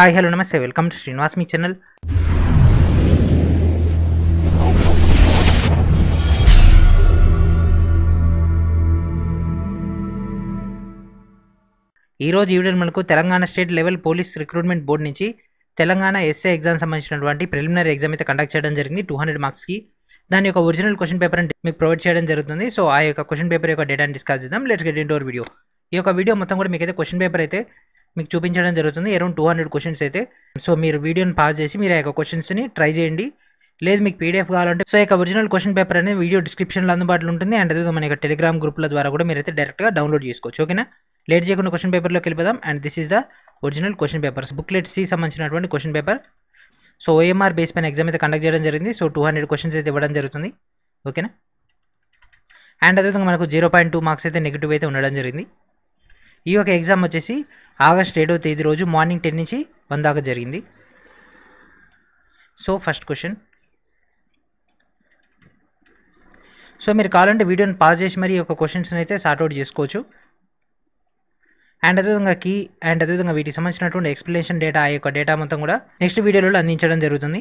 hi hello నమస్తే welcome to Srinivas మీ channel ఈరోజు ఈవిడ మనకు Telangana state level police recruitment board నుంచి తెలంగాణ ఎస్ఏ ఎగ్జామ్ సంబంధించినటువంటి ప్రిలిమినరీ ఎగ్జామ్ అయితే కండక్ట్ చేయడం జరిగింది టూ హండ్రెడ్ మార్క్స్కి దాని యొక్క ఒరిజినల్ క్వశ్చన్ పేపర్ మీకు ప్రొవైడ్ చేయడం జరుగుతుంది సో ఆ యొక్క క్వశ్చన్ పేపర్ యొక్క డేటాని డిస్కస్ చేద్దాం let's get into video ఈ యొక్క వీడియో మొత్తం కూడా మీకైతే క్వశ్చన్ పేపర్ అయితే మీకు చూపించడం జరుగుతుంది అరౌండ్ టూ హండ్రెడ్ క్వశ్చన్స్ అయితే సో మీరు వీడియోని పాస్ చేసి మీరు ఆ యొక్క క్వశ్చన్స్ని ట్రై చేయండి లేదు మీకు పీడిఎఫ్ కావాలంటే సో యొక్క ఒరిజినల్ క్వశ్చన్ పేపర్ అనేది వీడియో డిస్క్రిప్షన్లో అందుబాటులో ఉంటుంది అండ్ అదే మన యొక్క టెలిగ్రామ్ గ్రూప్ల ద్వారా కూడా మీరైతే డైరెక్ట్గా డౌన్లోడ్ చేసుకోవచ్చు ఓకేనా లేట్ చేయకుండా క్వశ్చన్ పేపర్లోకి వెళ్ళిపోదాం and this is the original question papers booklet C సంబంధించినటువంటి question paper so OMR base పైన ఎగ్జామ్ అయితే కండక్ట్ చేయడం జరిగింది సో టూ హండ్రెడ్ క్వశ్చన్స్ అయితే ఇవ్వడం జరుగుతుంది ఓకేనా అండ్ అదేవిధంగా మనకు జీరో పాయింట్ టూ మార్క్స్ అయితే నెగిటివ్ అయితే ఉండడం జరిగింది ఈ యొక్క ఎగ్జామ్ వచ్చేసి ఆగస్ట్ ఏడవ తేదీ రోజు మార్నింగ్ టెన్ నుంచి వన్ దాకా జరిగింది సో ఫస్ట్ క్వశ్చన్ సో మీరు కావాలంటే వీడియోని పాజ్ చేసి మరి ఈ యొక్క క్వశ్చన్స్ని అయితే సార్ట్అవుట్ చేసుకోవచ్చు అండ్ అదేవిధంగా కీ అండ్ అదేవిధంగా వీటికి సంబంధించినటువంటి ఎక్స్ప్లెనేషన్ డేటా ఆ యొక్క డేటా మొత్తం కూడా నెక్స్ట్ వీడియోలో అందించడం జరుగుతుంది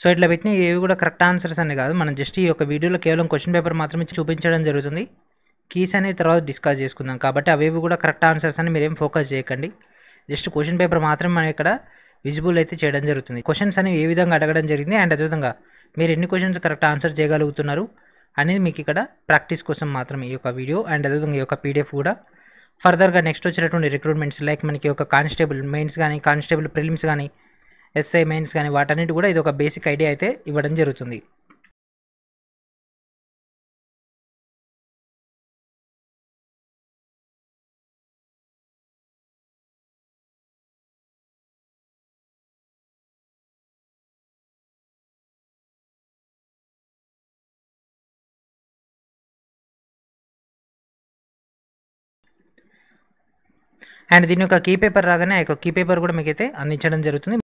సో ఇట్లా పెట్టిన ఏవి కూడా కరెక్ట్ ఆన్సర్స్ అని కాదు మనం జస్ట్ ఈ యొక్క వీడియోలో కేవలం క్వశ్చన్ పేపర్ మాత్రమే చూపించడం జరుగుతుంది కీస్ అనేవి తర్వాత డిస్కస్ చేసుకుందాం కాబట్టి అవేవి కూడా కరెక్ట్ ఆన్సర్స్ అని మీరేం ఫోకస్ చేయకండి జస్ట్ క్వశ్చన్ పేపర్ మాత్రం మనం ఇక్కడ విజిబుల్ అయితే చేయడం జరుగుతుంది క్వశ్చన్స్ అనేవి ఏ విధంగా అడగడం జరిగింది అండ్ అదేవిధంగా మీరు ఎన్ని క్వశ్చన్స్ కరెక్ట్ ఆన్సర్ చేయగలుగుతున్నారు అనేది మీకు ఇక్కడ ప్రాక్టీస్ కోసం మాత్రమే ఈ యొక్క వీడియో అండ్ అదేవిధంగా ఈ యొక్క పీడిఎఫ్ కూడా ఫర్దర్గా నెక్స్ట్ వచ్చినటువంటి రిక్రూట్మెంట్స్ లైక్ మనకి ఒక కానిస్టేబుల్ మెయిన్స్ కానీ కానిస్టేబుల్ ప్రిలిమ్స్ కానీ ఎస్ఐ మెయిన్స్ కానీ వాటన్నిటి కూడా ఇది ఒక బేసిక్ ఐడియా అయితే ఇవ్వడం జరుగుతుంది అండ్ దీని యొక్క కీ పేపర్ రాగానే ఆ యొక్క కీ పేపర్ కూడా మీకైతే అందించడం జరుగుతుంది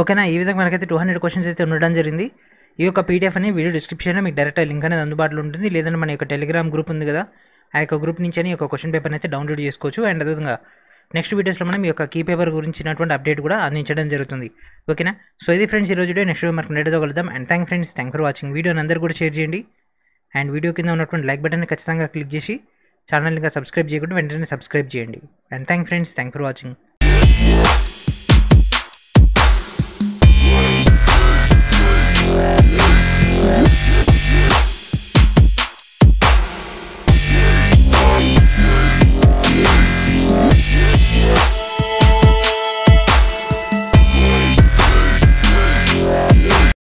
ఓకేనా ఈ విధంగా మనకైతే టూ హండ్రెడ్ క్వశ్చన్స్ అయితే ఉండడం జరిగింది ఈ యొక్క పీడిఎఫ్ అనే వీడియో డిస్క్రిప్షన్లో మీకు డైరెక్ట్ లింక్ అనేది అందుబాటులో ఉంటుంది లేదంటే మన యొక్క టెలిగ్రామ్ గ్రూప్ ఉంది కదా ఆ యొక్క గ్రూప్ నుంచి అని ఒక క్వశ్చన్ పేపర్ని అయితే డౌన్లోడ్ చేసుకోవచ్చు అండ్ అదేవిధంగా నెక్స్ట్ వీడియోస్లో మనం ఈ యొక్క కీ పేపర్ గురించినటువంటి అప్డేట్ కూడా అందించడం జరుగుతుంది ఓకేనా సో ఇది ఫ్రెండ్స్ ఈరోజు డే నెక్స్ట్ మనకు నేటితో కలుద్దాం and thank friends thank for watching వీడియోని అందరూ కూడా షేర్ చేయండి అండ్ వీడియో కింద ఉన్నటువంటి లైక్ బటన్ని ఖచ్చితంగా క్లిక్ చేసి ఛానల్ ఇంకా సబ్స్క్రైబ్ చేయకుండా వెంటనే సబ్స్క్రైబ్ చేయండి and thank friends thank for watching